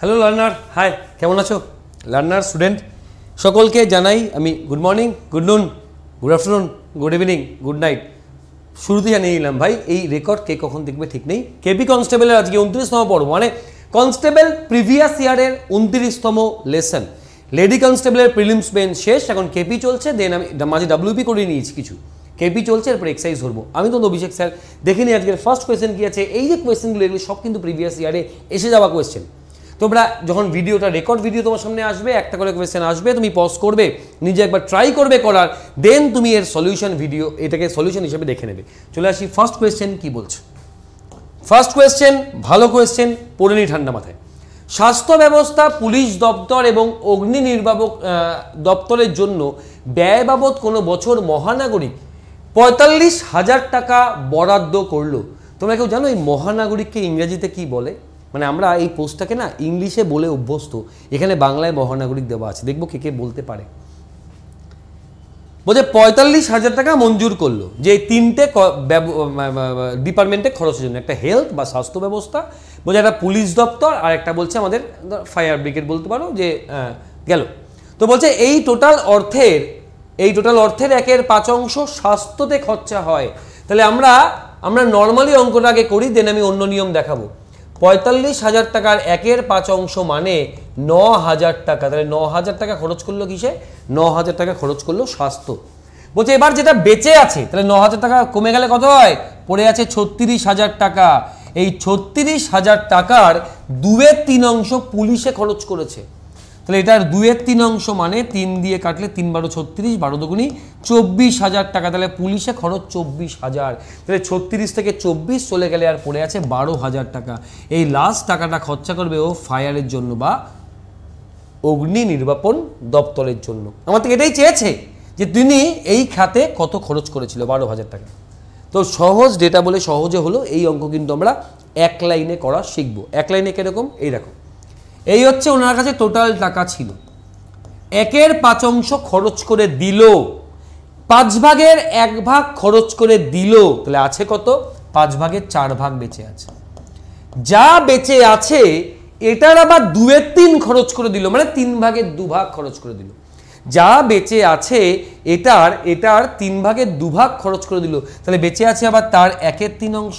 hello learner high কেমন আছো learner student সকলকে জানাই আমি good morning good noon good afternoon good evening good night শুরুতে জানিয়ে নিলাম ভাই এই রেকর্ড কে কখন দেখবে ঠিক নেই কেপি কনস্টেবলের আজকে উনত্রিশতম পর্ব মানে কনস্টেবল প্রিভিয়াস ইয়ারের উনত্রিশতম লেসন লেডি কনস্টেবলের প্রিলিমস বেন শেষ এখন কেপি চলছে দেন আমি মাঝে ডাব্লিউপি করে নিয়েছি কিছু কেপি চলছে এরপর এক্সারসাইজ ধরবো আমি তো অভিষেক স্যার দেখিনি আজকের ফার্স্ট কোয়েশ্চেন কী আছে এই যে কোয়েশ্চেনগুলো এগুলো সব কিন্তু প্রিভিয়াস ইয়ারে এসে যাওয়া কোয়েশ্চেন তোমরা যখন ভিডিওটা রেকর্ড ভিডিও তোমার সামনে আসবে একটা করে কোয়েশ্চেন আসবে তুমি পজ করবে নিজে একবার ট্রাই করবে করার দেন তুমি এর সলিউশন ভিডিও এটাকে সলিউশন হিসেবে দেখে নেবে চলে আসি ফার্স্ট কোয়েশ্চেন কি বলছে ফার্স্ট কোয়েশ্চেন ভালো কোয়েশ্চেন পড়ে নি ঠান্ডা মাথায় স্বাস্থ্য ব্যবস্থা পুলিশ দপ্তর এবং অগ্নি নির্বাপক দপ্তরের জন্য ব্যয় বাবদ কোনো বছর মহানাগরিক পঁয়তাল্লিশ হাজার টাকা বরাদ্দ করলো তোমরা কেউ জানো এই মহানাগরিককে ইংরেজিতে কি বলে মানে আমরা এই পোস্টটাকে না ইংলিশে বলে অভ্যস্ত এখানে বাংলায় মহানাগরিক দেওয়া আছে দেখবো কে কে বলতে পারে বলছে পঁয়তাল্লিশ হাজার টাকা মঞ্জুর করলো যে এই তিনটে ডিপার্টমেন্টে খরচের জন্য একটা হেলথ বা স্বাস্থ্য ব্যবস্থা বলছে একটা পুলিশ দপ্তর আর একটা বলছে আমাদের ফায়ার ব্রিগেড বলতে পারো যে গেল তো বলছে এই টোটাল অর্থের এই টোটাল অর্থের একের পাঁচ অংশ স্বাস্থ্যতে খরচা হয় তাহলে আমরা আমরা নর্মালি আগে করি দেন আমি অন্য নিয়ম দেখাবো পঁয়তাল্লিশ হাজার টাকার একের পাঁচ অংশ মানে ন হাজার টাকা তাহলে ন হাজার টাকা খরচ করলো কিসে ন হাজার টাকা খরচ করলো স্বাস্থ্য বলছে এবার যেটা বেঁচে আছে তাহলে ন হাজার টাকা কমে গেলে কত হয় পড়ে আছে ছত্রিশ হাজার টাকা এই ছত্রিশ হাজার টাকার দুয়ের তিন অংশ পুলিশে খরচ করেছে তাহলে এটার দুয়ের তিন অংশ মানে তিন দিয়ে কাটলে তিন বারো ছত্রিশ বারো দুগুনি চব্বিশ হাজার টাকা তাহলে পুলিশে খরচ চব্বিশ হাজার তাহলে ছত্রিশ থেকে চব্বিশ চলে গেলে আর পড়ে আছে বারো হাজার টাকা এই লাস্ট টাকাটা খরচা করবে ও ফায়ারের জন্য বা অগ্নি নির্বাপন দপ্তরের জন্য আমার থেকে এটাই চেয়েছে যে তিনি এই খাতে কত খরচ করেছিল বারো হাজার টাকা তো সহজ ডেটা বলে সহজে হলো এই অঙ্ক কিন্তু আমরা এক লাইনে করা শিখবো এক লাইনে কীরকম এই রকম এই হচ্ছে ওনার কাছে টোটাল টাকা ছিল একের পাঁচ অংশ খরচ করে দিল পাঁচ ভাগের এক ভাগ খরচ করে দিল তাহলে আছে কত পাঁচ ভাগের চার ভাগ বেঁচে আছে যা বেঁচে আছে এটার আবার দুয়ের তিন খরচ করে দিল মানে তিন ভাগের দুভাগ খরচ করে দিল যা বেঁচে আছে এটার এটার তিন ভাগের দুভাগ খরচ করে দিল তাহলে বেঁচে আছে আবার তার একের তিন অংশ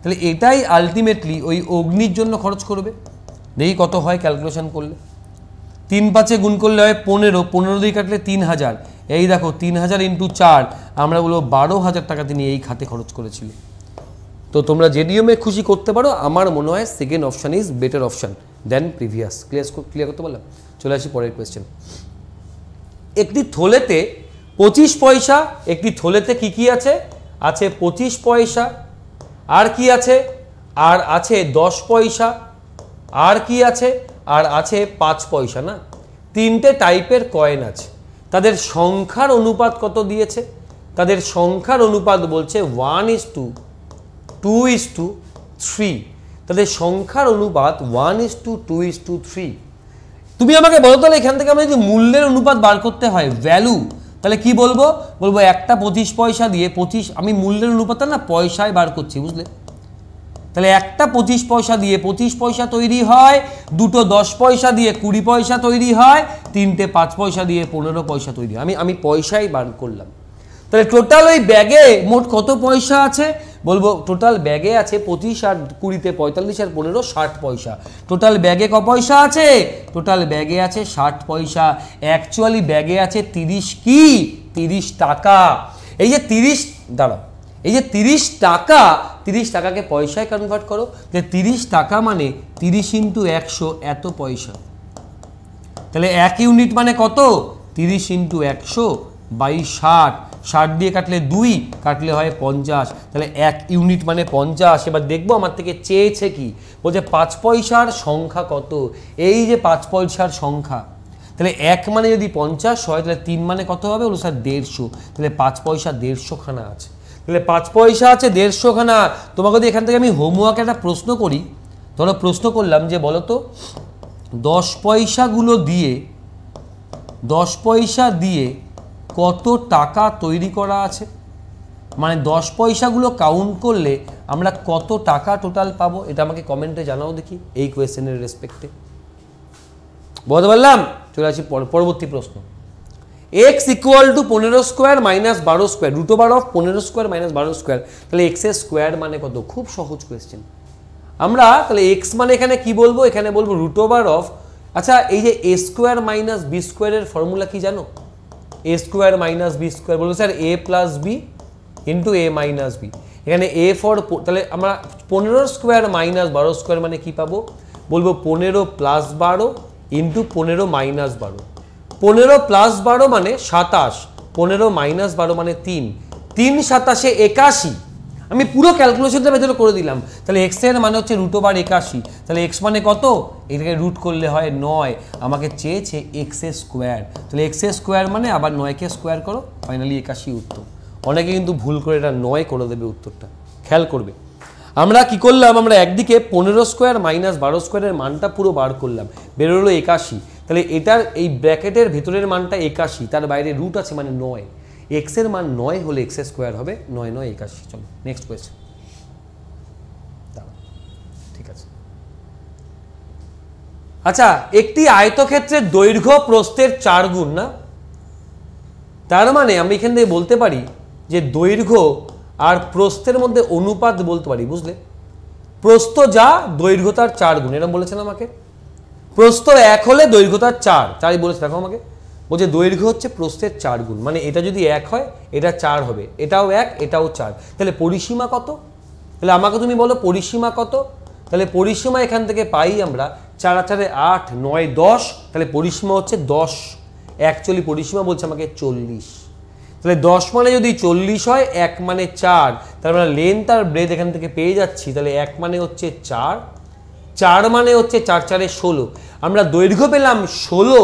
তাহলে এটাই আলটিমেটলি ওই অগ্নির জন্য খরচ করবে দেখি কত হয় ক্যালকুলেশন করলে তিন পাঁচে গুণ করলে হয় পনেরো পনেরো দিয়ে কাটলে তিন হাজার এই দেখো তিন হাজার ইন্টু চার আমরা বলবো বারো হাজার টাকা তিনি এই খাতে খরচ করেছিল তো তোমরা যে নিয়মে খুশি করতে পারো আমার মনে হয় second option is better option then previous clear clear করতে পারলাম চলে আসি পরের কোয়েশ্চেন একটি থলেতে পঁচিশ পয়সা একটি থলেতে কি কি আছে আছে পঁচিশ পয়সা আর কি আছে আর আছে দশ পয়সা আর কি আছে আর আছে পাঁচ পয়সা না তিনটে টাইপের কয়েন আছে তাদের সংখ্যার অনুপাত কত দিয়েছে তাদের সংখ্যার অনুপাত বলছে one is two two is two three তাদের সংখ্যার অনুপাত one is two two is two three তুমি আমাকে বলো তাহলে এখান থেকে আমার যদি মূল্যের অনুপাত বার করতে হয় ভ্যালু তাহলে কি বলবো বলবো একটা পঁচিশ পয়সা দিয়ে পঁচিশ আমি মূল্যের অনুপাত না পয়সায় বার করছি বুঝলে তাহলে একটা পঁচিশ পয়সা দিয়ে পঁচিশ পয়সা তৈরি হয় দুটো দশ পয়সা দিয়ে কুড়ি পয়সা তৈরি হয় তিনটে পাঁচ পয়সা দিয়ে পনেরো পয়সা তৈরি হয় আমি আমি পয়সাই বার করলাম তাহলে টোটাল ওই ব্যাগে মোট কত পয়সা আছে বলবো টোটাল ব্যাগে আছে পঁচিশ আর কুড়িতে পঁয়তাল্লিশ আর পনেরো ষাট পয়সা টোটাল ব্যাগে ক পয়সা আছে টোটাল ব্যাগে আছে ষাট পয়সা অ্যাকচুয়ালি ব্যাগে আছে তিরিশ কি তিরিশ টাকা এই যে তিরিশ দাঁড়াও এই যে তিরিশ টাকা তিরিশ টাকাকে পয়সায় কনভার্ট করো যে তিরিশ টাকা মানে তিরিশ ইন্টু একশো এত পয়সা তাহলে এক ইউনিট মানে কত তিরিশ ইন্টু একশো বাই ষাট ষাট দিয়ে কাটলে দুই কাটলে হয় পঞ্চাশ তাহলে এক ইউনিট মানে পঞ্চাশ এবার দেখবো আমার থেকে চেয়েছে কি বলছে পাঁচ পয়সার সংখ্যা কত এই যে পাঁচ পয়সার সংখ্যা তাহলে এক মানে যদি পঞ্চাশ হয় তাহলে তিন মানে কত হবে বলো স্যার দেড়শো তাহলে পাঁচ পয়সা দেড়শোখানা আছে তাহলে পাঁচ পয়সা আছে দেড়শো খানা তোমাকে যদি এখান থেকে আমি হোমওয়ার্কে একটা প্রশ্ন করি ধরো প্রশ্ন করলাম যে বলো তো দশ পয়সাগুলো দিয়ে দশ পয়সা দিয়ে কত টাকা তৈরি করা আছে মানে দশ পয়সাগুলো কাউন্ট করলে আমরা কত টাকা টোটাল পাবো এটা আমাকে কমেন্টে জানাও দেখি এই কোয়েশ্চেনের রেসপেক্টে বলতে পারলাম চলে আসি পরবর্তী প্রশ্ন এক্স ইকুয়াল টু পনেরো স্কোয়ার মাইনাস বারো স্কোয়ার রুট ওভার অফ পনেরো স্কোয়ার মাইনাস বারো স্কোয়ার তাহলে এক্সের স্কোয়ার মানে কত খুব সহজ কোয়েশ্চেন আমরা তাহলে এক্স মানে এখানে কি বলবো এখানে বলবো রুট ওভার অফ আচ্ছা এই যে এ স্কোয়ার মাইনাস বি স্কোয়ারের ফর্মুলা কি জানো A square minus B square বলবো sir A plus B into A minus B এখানে এ ফর তাহলে আমরা পনেরো স্কোয়ার মাইনাস বারো স্কোয়ার মানে কি পাবো বলবো পনেরো প্লাস বারো ইন্টু পনেরো মাইনাস বারো পনেরো প্লাস বারো মানে সাতাশ পনেরো মাইনাস বারো মানে তিন তিন সাতাশে একাশি আমি পুরো ক্যালকুলেশনটা ভেতরে করে দিলাম তাহলে এক্সের মানে হচ্ছে রুট ওভার একাশি তাহলে এক্স মানে কত এটাকে রুট করলে হয় নয় আমাকে চেয়েছে এক্সে স্কোয়ার তাহলে এক্সে স্কোয়ার মানে আবার নয়কে স্কোয়ার করো ফাইনালি একাশি উত্তর অনেকে কিন্তু ভুল করে এটা নয় করে দেবে উত্তরটা খেয়াল করবে আমরা কি করলাম আমরা একদিকে পনেরো স্কোয়ার মাইনাস বারো স্কোয়ারের মানটা পুরো বার করলাম বেরোলো একাশি তাহলে এটার এই ব্র্যাকেটের ভেতরের মানটা একাশি তার বাইরে রুট আছে মানে নয় এক্সের মান নয় হলে এক্স স্কোয়ার হবে নয় নয় একাশি চলো নেক্সট কোয়েশ্চেন ঠিক আছে আচ্ছা একটি আয়তক্ষেত্রের দৈর্ঘ্য প্রস্থের চার গুণ না তার মানে আমি এখান থেকে বলতে পারি যে দৈর্ঘ্য আর প্রস্থের মধ্যে অনুপাত বলতে পারি বুঝলে প্রস্থ যা দৈর্ঘ্য তার চার গুণ এরকম বলেছেন আমাকে প্রস্থ এক হলে দৈর্ঘ্য তার চার চারই বলেছে দেখো আমাকে বলছে দৈর্ঘ্য হচ্ছে প্রস্থের চার গুণ মানে এটা যদি এক হয় এটা চার হবে এটাও এক এটাও চার তাহলে পরিসীমা কত তাহলে আমাকে তুমি বলো পরিসীমা কত তাহলে পরিসীমা এখান থেকে পাই আমরা চার চারে আট নয় দশ তাহলে পরিসীমা হচ্ছে দশ অ্যাকচুয়ালি পরিসীমা বলছে আমাকে চল্লিশ তাহলে দশ মানে যদি চল্লিশ হয় এক মানে চার তার মানে লেন্থ আর ব্রেথ এখান থেকে পেয়ে যাচ্ছি তাহলে এক মানে হচ্ছে চার চার মানে হচ্ছে চার চারে ষোলো আমরা দৈর্ঘ্য পেলাম ষোলো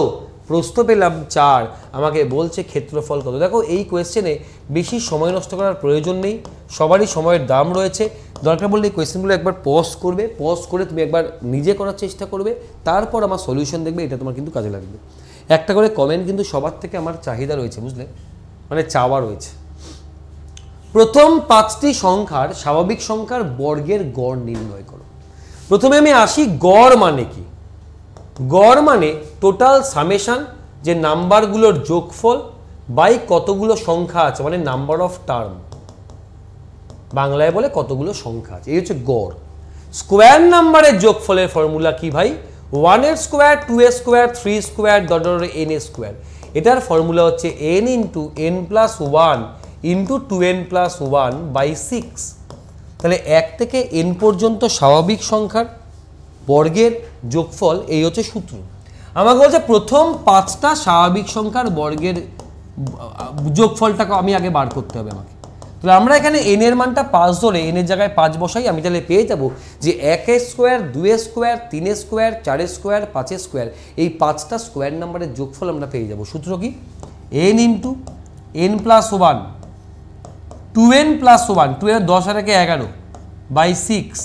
প্রস্থ পেলাম চার আমাকে বলছে ক্ষেত্রফল কত দেখো এই কোয়েশ্চেনে বেশি সময় নষ্ট করার প্রয়োজন নেই সবারই সময়ের দাম রয়েছে দরকার বললে এই কোয়েশ্চেনগুলো একবার পজ করবে পজ করে তুমি একবার নিজে করার চেষ্টা করবে তারপর আমার সলিউশন দেখবে এটা তোমার কিন্তু কাজে লাগবে একটা করে কমেন্ট কিন্তু সবার থেকে আমার চাহিদা রয়েছে বুঝলে মানে চাওয়া রয়েছে প্রথম পাঁচটি সংখ্যার স্বাভাবিক সংখ্যার বর্গের গড় নির্ণয় করো প্রথমে আমি আসি গড় মানে কি গড় মানে টোটাল সামেশান যে নাম্বারগুলোর যোগফল বাই কতগুলো সংখ্যা আছে মানে নাম্বার অফ টার্ম বাংলায় বলে কতগুলো সংখ্যা আছে এই হচ্ছে গড় স্কোয়ার নাম্বারের যোগফলের ফর্মুলা কি ভাই ওয়ানের স্কোয়ার টু এ square three square dot N এ স্কোয়ার এটার ফর্মুলা হচ্ছে N into N plus one into two N plus one by six তাহলে এক থেকে এন পর্যন্ত স্বাভাবিক সংখ্যার বর্গের যোগফল এই হচ্ছে সূত্র আমাকে বলছে প্রথম পাঁচটা স্বাভাবিক সংখ্যার বর্গের যোগফলটাকে আমি আগে বার করতে হবে আমাকে তাহলে আমরা এখানে এন এর মানটা পাঁচ ধরে এন এর জায়গায় পাঁচ বসাই আমি তাহলে পেয়ে যাব যে এক স্কোয়ার দুয়ের স্কোয়ার তিন স্কোয়ার চারের স্কোয়ার পাঁচের স্কোয়ার এই পাঁচটা স্কোয়ার নাম্বারের যোগফল আমরা পেয়ে যাব সূত্র কি N into N plus one two N plus one two N দশ আর একে এগারো বাই সিক্স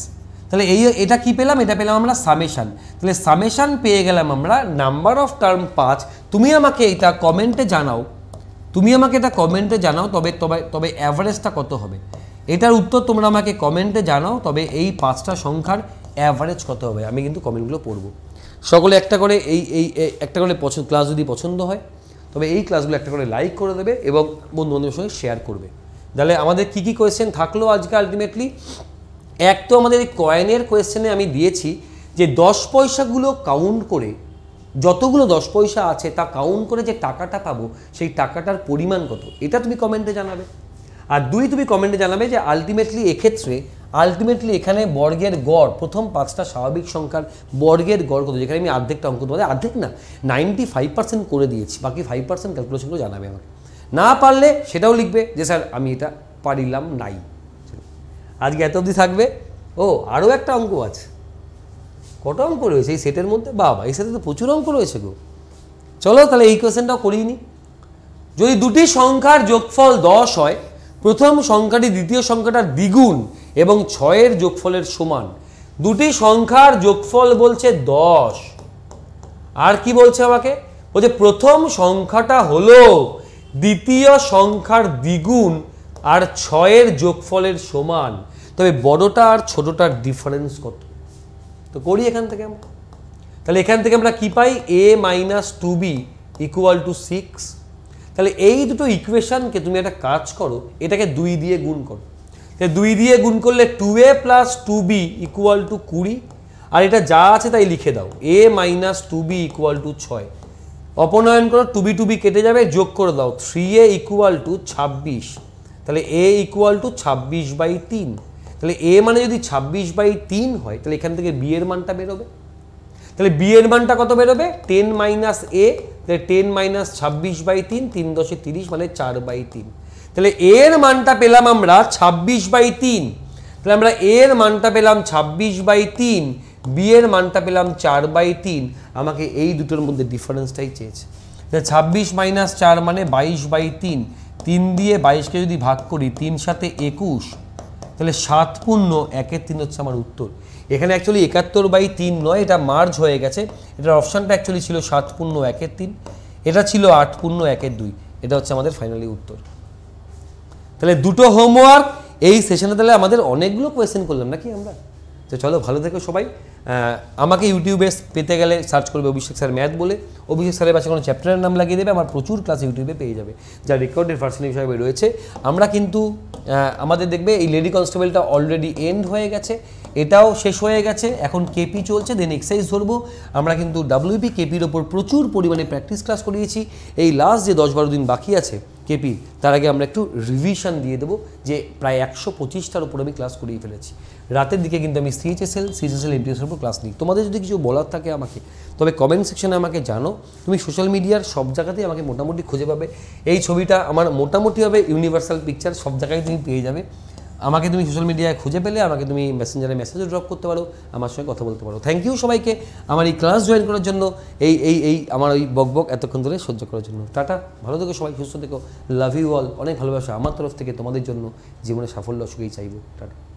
তাহলে এই এটা কি পেলাম এটা পেলাম আমরা সামেশান তাহলে সামেশান পেয়ে গেলাম আমরা নাম্বার অফ টার্ম পাঁচ তুমি আমাকে এটা কমেন্টে জানাও তুমি আমাকে এটা কমেন্টে জানাও তবে তবে তবে অ্যাভারেজটা কত হবে এটার উত্তর তোমরা আমাকে কমেন্টে জানাও তবে এই পাঁচটা সংখ্যার অ্যাভারেজ কত হবে আমি কিন্তু কমেন্টগুলো পড়বো সকলে একটা করে এই এই একটা করে পছন্দ ক্লাস যদি পছন্দ হয় তবে এই ক্লাসগুলো একটা করে লাইক করে দেবে এবং বন্ধু বান্ধবের সঙ্গে শেয়ার করবে তাহলে আমাদের কি কি কোয়েশ্চেন থাকলো আজকে আলটিমেটলি এক তো আমাদের এই কয়েনের কোয়েশ্চেনে আমি দিয়েছি যে দশ পয়সাগুলো কাউন্ট করে যতগুলো দশ পয়সা আছে তা কাউন্ট করে যে টাকাটা পাবো সেই টাকাটার পরিমাণ কত এটা তুমি কমেন্টে জানাবে আর দুই তুমি কমেন্টে জানাবে যে আলটিমেটলি এক্ষেত্রে আলটিমেটলি এখানে বর্গের গড় প্রথম পাঁচটা স্বাভাবিক সংখ্যার বর্গের গড় কত যেখানে আমি অর্ধেকটা অঙ্ক তোমাদের অর্ধেক না নাইনটি ফাইভ পার্সেন্ট করে দিয়েছি বাকি ফাইভ পার্সেন্ট ক্যালকুলেশনগুলো জানাবে আমাকে না পারলে সেটাও লিখবে যে স্যার আমি এটা পারিলাম নাই আজকে এত অবধি থাকবে ও আরও একটা অঙ্ক আছে কত অঙ্ক রয়েছে এই সেটের মধ্যে বাবা এই সেটে তো প্রচুর অঙ্ক রয়েছে গো চলো তাহলে এই কোয়েশনটাও করিনি যদি দুটি সংখ্যার যোগফল দশ হয় প্রথম সংখ্যাটি দ্বিতীয় সংখ্যাটার দ্বিগুণ এবং ছয়ের যোগফলের সমান দুটি সংখ্যার যোগফল বলছে দশ আর কি বলছে আমাকে বলছে প্রথম সংখ্যাটা হলো দ্বিতীয় সংখ্যার দ্বিগুণ আর ছয়ের যোগফলের সমান তবে বড়টা আর ছোটটার ডিফারেন্স কত তো করি এখান থেকে আমরা তাহলে এখান থেকে আমরা কী পাই A minus two B equal to six তাহলে এই দুটো ইকুয়েশানকে তুমি একটা কাজ করো এটাকে দুই দিয়ে গুণ করো তাহলে দুই দিয়ে গুণ করলে two A plus two B equal to কুড়ি আর এটা যা আছে তাই লিখে দাও A minus two B equal to ছয় অপনয়ন করো টু বি টু বি কেটে যাবে যোগ করে দাও থ্রি এ ইকুয়াল টু ছাব্বিশ তাহলে এ ইকুয়াল টু ছাব্বিশ বাই তিন তাহলে এ মানে যদি ছাব্বিশ বাই তিন হয় তাহলে এখান থেকে বিয়ের মানটা বেরোবে তাহলে বিয়ের মানটা কত বেরোবে টেন মাইনাস এ তাহলে টেন মাইনাস ছাব্বিশ বাই তিন তিন দশে তিরিশ মানে চার বাই তিন তাহলে এর মানটা পেলাম আমরা ছাব্বিশ বাই তিন তাহলে আমরা এর মানটা পেলাম ছাব্বিশ বাই তিন বিয়ের মানটা পেলাম চার বাই তিন আমাকে এই দুটোর মধ্যে ডিফারেন্সটাই চেয়েছে ছাব্বিশ মাইনাস চার মানে বাইশ বাই তিন তিন দিয়ে বাইশকে যদি ভাগ করি তিন সাথে একুশ তাহলে সাত পূর্ণ একের তিন হচ্ছে আমার উত্তর এখানে অ্যাকচুয়ালি একাত্তর বাই তিন নয় এটা মার্জ হয়ে গেছে এটার অপশানটা অ্যাকচুয়ালি ছিল সাত পূর্ণ একের তিন এটা ছিল আট পূর্ণ একের দুই এটা হচ্ছে আমাদের ফাইনালি উত্তর তাহলে দুটো হোমওয়ার্ক এই সেশনে তাহলে আমাদের অনেকগুলো কোয়েশ্চেন করলাম নাকি আমরা তো চলো ভালো থেকো সবাই আমাকে ইউটিউবে পেতে গেলে সার্চ করবে অভিষেক স্যার ম্যাথ বলে অভিষেক স্যারের পাশে কোনো চ্যাপ্টারের নাম লাগিয়ে দেবে আমার প্রচুর ক্লাস ইউটিউবে পেয়ে যাবে যা রেকর্ডের ভার্সন হিসাবে রয়েছে আমরা কিন্তু আমাদের দেখবে এই লেডি কনস্টেবলটা অলরেডি এন্ড হয়ে গেছে এটাও শেষ হয়ে গেছে এখন কেপি চলছে দেন এক্সারসাইজ ধরবো আমরা কিন্তু ডাব্লিউপি কেপির ওপর প্রচুর পরিমাণে প্র্যাকটিস ক্লাস করিয়েছি এই লাস্ট যে দশ বারো দিন বাকি আছে কেপি তার আগে আমরা একটু রিভিশন দিয়ে দেবো যে প্রায় একশো পঁচিশটার উপর আমি ক্লাস করিয়ে ফেলেছি রাতের দিকে কিন্তু আমি সিএইচএসএল সিএসএসএল এমটিএসের উপর ক্লাস নিই তোমাদের যদি কিছু বলার থাকে আমাকে তবে কমেন্ট সেকশনে আমাকে জানো তুমি সোশ্যাল মিডিয়ার সব জায়গাতেই আমাকে মোটামুটি খুঁজে পাবে এই ছবিটা আমার মোটামুটিভাবে ইউনিভার্সাল পিকচার সব জায়গায় তুমি পেয়ে যাবে আমাকে তুমি সোশ্যাল মিডিয়ায় খুঁজে পেলে আমাকে তুমি মেসেঞ্জারে মেসেজও ড্রপ করতে পারো আমার সঙ্গে কথা বলতে পারো থ্যাংক ইউ সবাইকে আমার এই ক্লাস জয়েন করার জন্য এই এই এই আমার ওই বকবক এতক্ষণ ধরে সহ্য করার জন্য টাটা ভালো থেকো সবাই সুস্থ থেকো লাভ ইউ অল অনেক ভালোবাসা আমার তরফ থেকে তোমাদের জন্য জীবনে সাফল্য অসুখেই চাইবো টাটা